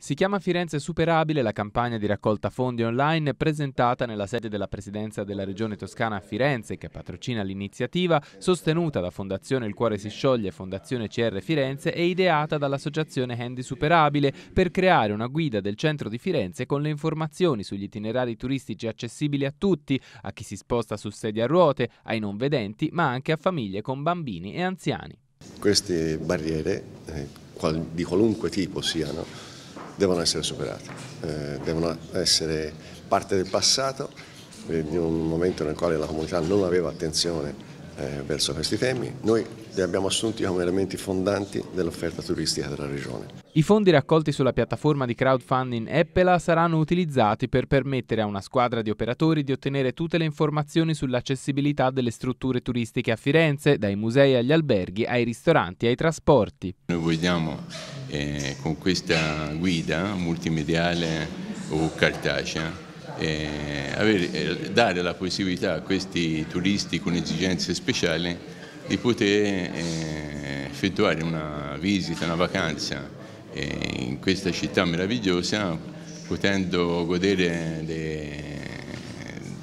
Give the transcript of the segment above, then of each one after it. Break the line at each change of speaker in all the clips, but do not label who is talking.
Si chiama Firenze Superabile la campagna di raccolta fondi online presentata nella sede della Presidenza della Regione Toscana a Firenze che patrocina l'iniziativa sostenuta da Fondazione Il Cuore si scioglie Fondazione CR Firenze e ideata dall'associazione Handy Superabile per creare una guida del centro di Firenze con le informazioni sugli itinerari turistici accessibili a tutti, a chi si sposta su sedia a ruote, ai non vedenti, ma anche a famiglie con bambini e anziani.
Queste barriere eh, di qualunque tipo siano devono essere superate, eh, devono essere parte del passato, eh, di un momento nel quale la comunità non aveva attenzione eh, verso questi temi. Noi li abbiamo assunti come elementi fondanti dell'offerta turistica della regione.
I fondi raccolti sulla piattaforma di crowdfunding Eppela saranno utilizzati per permettere a una squadra di operatori di ottenere tutte le informazioni sull'accessibilità delle strutture turistiche a Firenze, dai musei agli alberghi, ai ristoranti, ai trasporti.
Noi vogliamo eh, con questa guida multimediale o cartacea eh, avere, eh, dare la possibilità a questi turisti con esigenze speciali di poter eh, effettuare una visita, una vacanza eh, in questa città meravigliosa potendo godere de,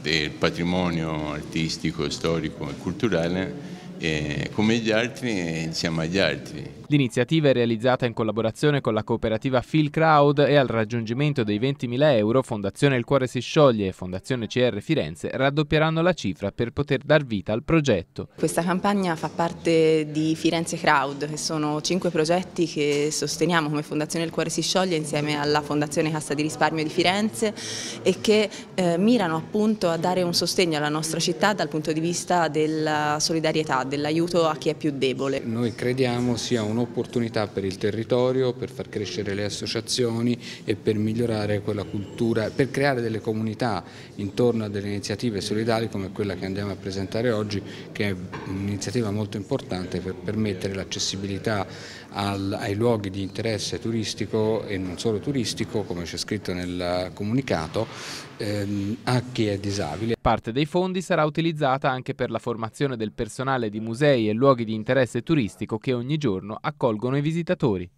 del patrimonio artistico, storico e culturale eh, come gli altri insieme agli altri.
L'iniziativa è realizzata in collaborazione con la cooperativa Phil Crowd e al raggiungimento dei 20.000 euro Fondazione Il Cuore si scioglie e Fondazione CR Firenze raddoppieranno la cifra per poter dar vita al progetto.
Questa campagna fa parte di Firenze Crowd che sono cinque progetti che sosteniamo come Fondazione Il Cuore si scioglie insieme alla Fondazione Cassa di Risparmio di Firenze e che eh, mirano appunto a dare un sostegno alla nostra città dal punto di vista della solidarietà, dell'aiuto
a chi è più debole. Noi crediamo sia un'opportunità per il territorio, per far crescere le associazioni e per migliorare quella cultura, per creare delle comunità intorno a delle iniziative solidali come quella che andiamo a presentare oggi, che è un'iniziativa molto importante per permettere l'accessibilità ai luoghi di interesse turistico e non solo turistico, come c'è scritto nel comunicato, ehm, a chi
è disabile. Parte dei fondi sarà utilizzata anche per la formazione del personale di di musei e luoghi di interesse turistico che ogni giorno accolgono i visitatori.